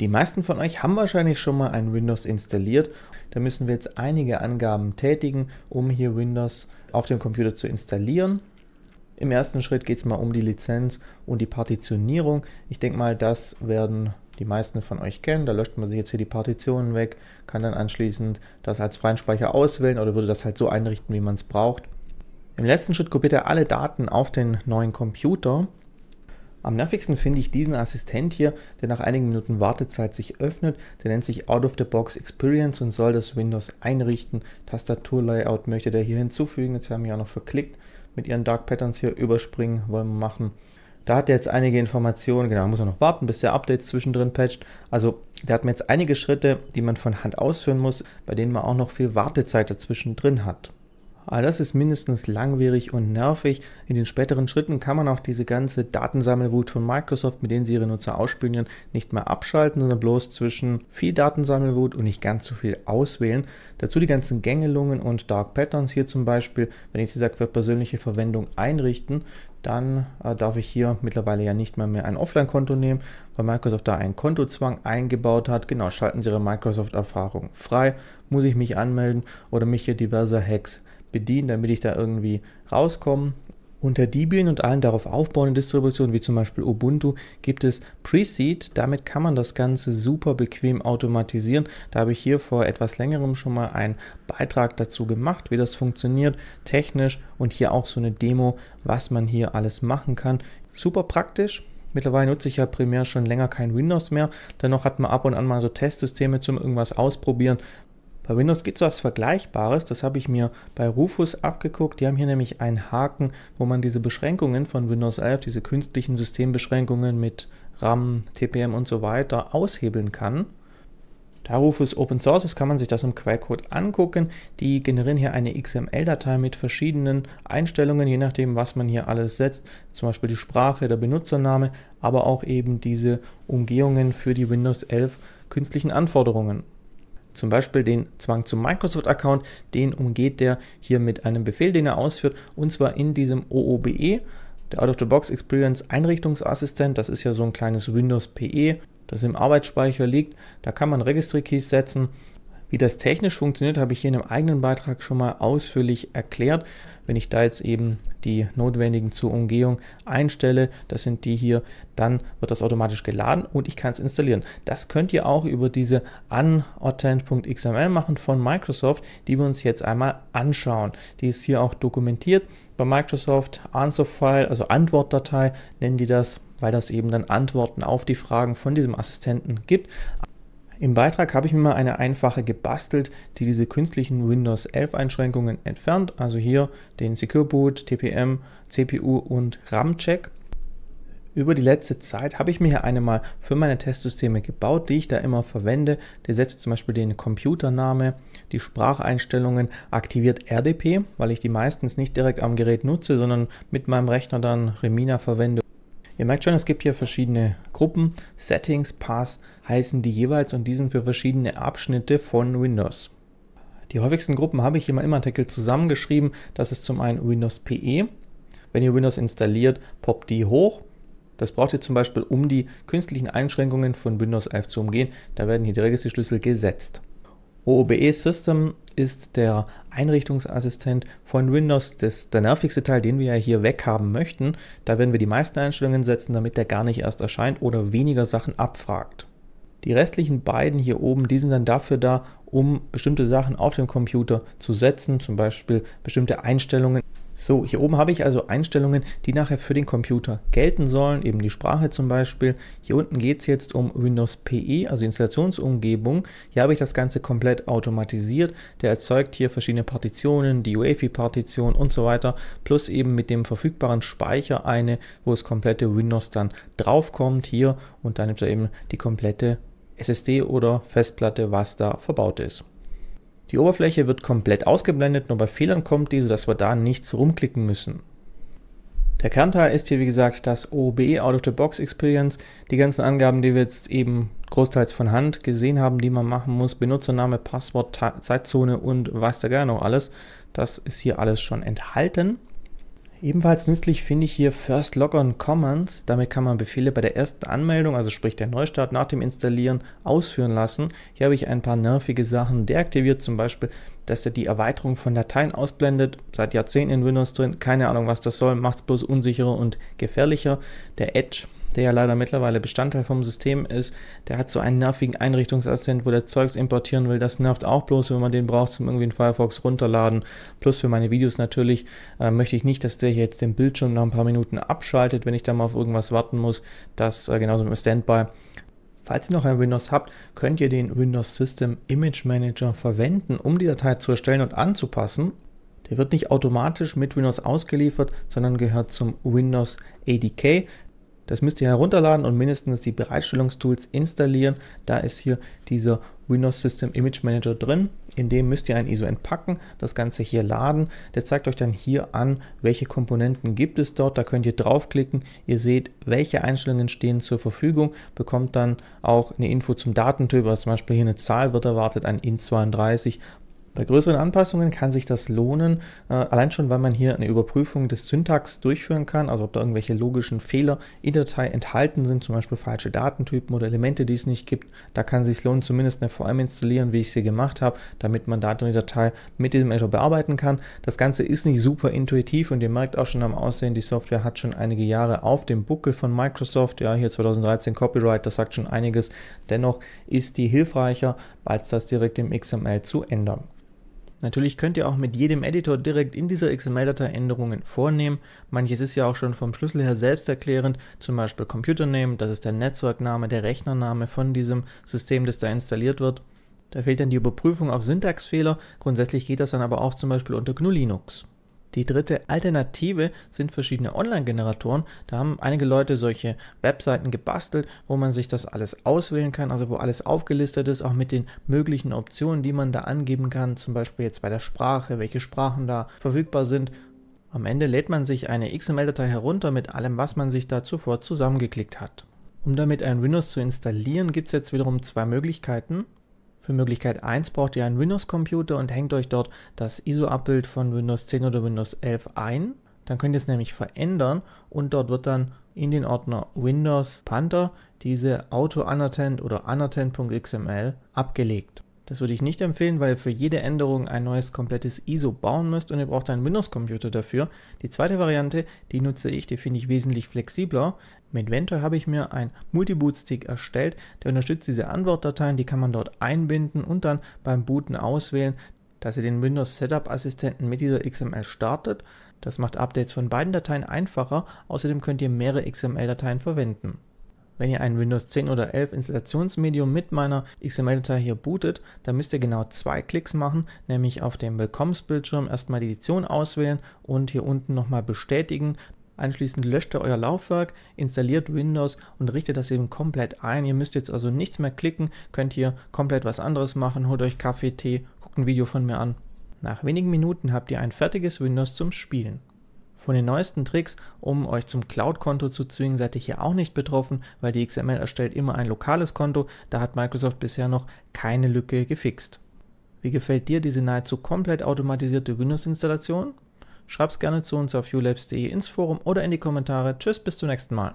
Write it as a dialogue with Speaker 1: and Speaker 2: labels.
Speaker 1: Die meisten von euch haben wahrscheinlich schon mal ein Windows installiert. Da müssen wir jetzt einige Angaben tätigen, um hier Windows auf dem Computer zu installieren. Im ersten Schritt geht es mal um die Lizenz und die Partitionierung. Ich denke mal, das werden die meisten von euch kennen. Da löscht man sich jetzt hier die Partitionen weg, kann dann anschließend das als freien Speicher auswählen oder würde das halt so einrichten, wie man es braucht. Im letzten Schritt kopiert er alle Daten auf den neuen Computer am nervigsten finde ich diesen Assistent hier, der nach einigen Minuten Wartezeit sich öffnet. Der nennt sich Out of the Box Experience und soll das Windows einrichten. Tastaturlayout möchte der hier hinzufügen. Jetzt haben wir auch noch verklickt. Mit ihren Dark Patterns hier überspringen wollen wir machen. Da hat er jetzt einige Informationen, genau, muss er noch warten, bis der Update zwischendrin patcht. Also, der hat mir jetzt einige Schritte, die man von Hand ausführen muss, bei denen man auch noch viel Wartezeit dazwischen drin hat. Aber das ist mindestens langwierig und nervig. In den späteren Schritten kann man auch diese ganze Datensammelwut von Microsoft, mit denen sie ihre Nutzer ausspionieren, nicht mehr abschalten, sondern bloß zwischen viel Datensammelwut und nicht ganz so viel auswählen. Dazu die ganzen Gängelungen und Dark Patterns hier zum Beispiel. Wenn ich sie sage, für persönliche Verwendung einrichten, dann äh, darf ich hier mittlerweile ja nicht mehr, mehr ein Offline-Konto nehmen, weil Microsoft da einen Kontozwang eingebaut hat. Genau, schalten Sie Ihre Microsoft-Erfahrung frei, muss ich mich anmelden oder mich hier diverser Hacks bedienen, damit ich da irgendwie rauskomme. Unter Debian und allen darauf aufbauenden Distributionen wie zum Beispiel Ubuntu gibt es Preseed. Damit kann man das Ganze super bequem automatisieren. Da habe ich hier vor etwas längerem schon mal einen Beitrag dazu gemacht, wie das funktioniert technisch und hier auch so eine Demo, was man hier alles machen kann. Super praktisch. Mittlerweile nutze ich ja primär schon länger kein Windows mehr. Dennoch hat man ab und an mal so Testsysteme zum irgendwas ausprobieren, bei Windows gibt es was Vergleichbares, das habe ich mir bei Rufus abgeguckt. Die haben hier nämlich einen Haken, wo man diese Beschränkungen von Windows 11, diese künstlichen Systembeschränkungen mit RAM, TPM und so weiter aushebeln kann. Da Rufus Open Source ist, kann man sich das im Quellcode angucken. Die generieren hier eine XML-Datei mit verschiedenen Einstellungen, je nachdem, was man hier alles setzt. Zum Beispiel die Sprache, der Benutzername, aber auch eben diese Umgehungen für die Windows 11 künstlichen Anforderungen. Zum Beispiel den Zwang zum Microsoft-Account, den umgeht der hier mit einem Befehl, den er ausführt, und zwar in diesem OOBE, der Out-of-the-Box Experience Einrichtungsassistent. Das ist ja so ein kleines Windows PE, das im Arbeitsspeicher liegt. Da kann man Registry-Keys setzen wie das technisch funktioniert, habe ich hier in einem eigenen Beitrag schon mal ausführlich erklärt. Wenn ich da jetzt eben die notwendigen zur Umgehung einstelle, das sind die hier, dann wird das automatisch geladen und ich kann es installieren. Das könnt ihr auch über diese unauthent.xml machen von Microsoft, die wir uns jetzt einmal anschauen. Die ist hier auch dokumentiert bei Microsoft. Answer-File, also Antwortdatei nennen die das, weil das eben dann Antworten auf die Fragen von diesem Assistenten gibt. Im Beitrag habe ich mir mal eine einfache gebastelt, die diese künstlichen Windows 11 Einschränkungen entfernt, also hier den Secure Boot, TPM, CPU und RAM-Check. Über die letzte Zeit habe ich mir hier eine mal für meine Testsysteme gebaut, die ich da immer verwende. Der setzt zum Beispiel den Computername, die Spracheinstellungen, aktiviert RDP, weil ich die meistens nicht direkt am Gerät nutze, sondern mit meinem Rechner dann Remina verwende Ihr merkt schon, es gibt hier verschiedene Gruppen. Settings, Pass heißen die jeweils und die sind für verschiedene Abschnitte von Windows. Die häufigsten Gruppen habe ich hier mal im Artikel zusammengeschrieben. Das ist zum einen Windows PE. Wenn ihr Windows installiert, poppt die hoch. Das braucht ihr zum Beispiel, um die künstlichen Einschränkungen von Windows 11 zu umgehen. Da werden hier die Registerschlüssel gesetzt. OOBE System ist der Einrichtungsassistent von Windows, das, der nervigste Teil, den wir ja hier weghaben möchten. Da werden wir die meisten Einstellungen setzen, damit der gar nicht erst erscheint oder weniger Sachen abfragt. Die restlichen beiden hier oben, die sind dann dafür da, um bestimmte Sachen auf dem Computer zu setzen, zum Beispiel bestimmte Einstellungen so, hier oben habe ich also Einstellungen, die nachher für den Computer gelten sollen, eben die Sprache zum Beispiel. Hier unten geht es jetzt um Windows PE, also Installationsumgebung. Hier habe ich das Ganze komplett automatisiert. Der erzeugt hier verschiedene Partitionen, die UEFI-Partition und so weiter, plus eben mit dem verfügbaren Speicher eine, wo das komplette Windows dann draufkommt hier und dann nimmt er eben die komplette SSD oder Festplatte, was da verbaut ist. Die Oberfläche wird komplett ausgeblendet, nur bei Fehlern kommt diese, dass wir da nichts rumklicken müssen. Der Kernteil ist hier wie gesagt das OBE Out of the Box Experience. Die ganzen Angaben, die wir jetzt eben großteils von Hand gesehen haben, die man machen muss, Benutzername, Passwort, Ta Zeitzone und weiß der gar noch alles, das ist hier alles schon enthalten. Ebenfalls nützlich finde ich hier First Logon Commands. Damit kann man Befehle bei der ersten Anmeldung, also sprich der Neustart nach dem Installieren, ausführen lassen. Hier habe ich ein paar nervige Sachen deaktiviert, zum Beispiel, dass er die Erweiterung von Dateien ausblendet. Seit Jahrzehnten in Windows drin, keine Ahnung was das soll, macht es bloß unsicherer und gefährlicher. Der Edge der ja leider mittlerweile Bestandteil vom System ist, der hat so einen nervigen Einrichtungsassistent, wo der Zeugs importieren will. Das nervt auch bloß, wenn man den braucht, zum irgendwie in Firefox runterladen. Plus für meine Videos natürlich äh, möchte ich nicht, dass der jetzt den Bildschirm nach ein paar Minuten abschaltet, wenn ich da mal auf irgendwas warten muss. Das äh, genauso mit dem Standby. Falls ihr noch ein Windows habt, könnt ihr den Windows System Image Manager verwenden, um die Datei zu erstellen und anzupassen. Der wird nicht automatisch mit Windows ausgeliefert, sondern gehört zum Windows ADK. Das müsst ihr herunterladen und mindestens die Bereitstellungstools installieren. Da ist hier dieser Windows System Image Manager drin. In dem müsst ihr ein ISO entpacken, das Ganze hier laden. Der zeigt euch dann hier an, welche Komponenten gibt es dort. Da könnt ihr draufklicken. Ihr seht, welche Einstellungen stehen zur Verfügung. Bekommt dann auch eine Info zum Datentyp, also zum Beispiel hier eine Zahl wird erwartet, ein IN32 bei größeren Anpassungen kann sich das lohnen, äh, allein schon, weil man hier eine Überprüfung des Syntax durchführen kann, also ob da irgendwelche logischen Fehler in der Datei enthalten sind, zum Beispiel falsche Datentypen oder Elemente, die es nicht gibt. Da kann es sich lohnen, zumindest eine VM installieren, wie ich sie gemacht habe, damit man Daten und die Datei mit diesem Azure bearbeiten kann. Das Ganze ist nicht super intuitiv und ihr merkt auch schon am Aussehen, die Software hat schon einige Jahre auf dem Buckel von Microsoft, ja hier 2013 Copyright, das sagt schon einiges. Dennoch ist die hilfreicher, als das direkt im XML zu ändern. Natürlich könnt ihr auch mit jedem Editor direkt in dieser XML-Datei Änderungen vornehmen. Manches ist ja auch schon vom Schlüssel her selbsterklärend, zum Beispiel Computername, das ist der Netzwerkname, der Rechnername von diesem System, das da installiert wird. Da fehlt dann die Überprüfung auf Syntaxfehler, grundsätzlich geht das dann aber auch zum Beispiel unter GNU Linux. Die dritte Alternative sind verschiedene Online-Generatoren. Da haben einige Leute solche Webseiten gebastelt, wo man sich das alles auswählen kann, also wo alles aufgelistet ist, auch mit den möglichen Optionen, die man da angeben kann, zum Beispiel jetzt bei der Sprache, welche Sprachen da verfügbar sind. Am Ende lädt man sich eine XML-Datei herunter mit allem, was man sich da zuvor zusammengeklickt hat. Um damit ein Windows zu installieren, gibt es jetzt wiederum zwei Möglichkeiten. Für Möglichkeit 1 braucht ihr einen Windows-Computer und hängt euch dort das ISO-Abbild von Windows 10 oder Windows 11 ein. Dann könnt ihr es nämlich verändern und dort wird dann in den Ordner Windows Panther diese Auto-Unattend oder Unattend.xml abgelegt. Das würde ich nicht empfehlen, weil ihr für jede Änderung ein neues komplettes ISO bauen müsst und ihr braucht einen Windows-Computer dafür. Die zweite Variante, die nutze ich, die finde ich wesentlich flexibler. Mit Ventor habe ich mir einen Multiboot-Stick erstellt, der unterstützt diese Antwortdateien, die kann man dort einbinden und dann beim Booten auswählen, dass ihr den Windows Setup Assistenten mit dieser XML startet. Das macht Updates von beiden Dateien einfacher, außerdem könnt ihr mehrere XML-Dateien verwenden. Wenn ihr ein Windows 10 oder 11 Installationsmedium mit meiner XML-Datei hier bootet, dann müsst ihr genau zwei Klicks machen, nämlich auf dem Willkommensbildschirm erstmal die Edition auswählen und hier unten nochmal bestätigen. Anschließend löscht ihr euer Laufwerk, installiert Windows und richtet das eben komplett ein. Ihr müsst jetzt also nichts mehr klicken, könnt hier komplett was anderes machen, holt euch Kaffee, Tee, guckt ein Video von mir an. Nach wenigen Minuten habt ihr ein fertiges Windows zum Spielen. Von den neuesten Tricks, um euch zum Cloud-Konto zu zwingen, seid ihr hier auch nicht betroffen, weil die XML erstellt immer ein lokales Konto. Da hat Microsoft bisher noch keine Lücke gefixt. Wie gefällt dir diese nahezu komplett automatisierte Windows-Installation? Schreib's gerne zu uns auf ulabs.de ins Forum oder in die Kommentare. Tschüss, bis zum nächsten Mal.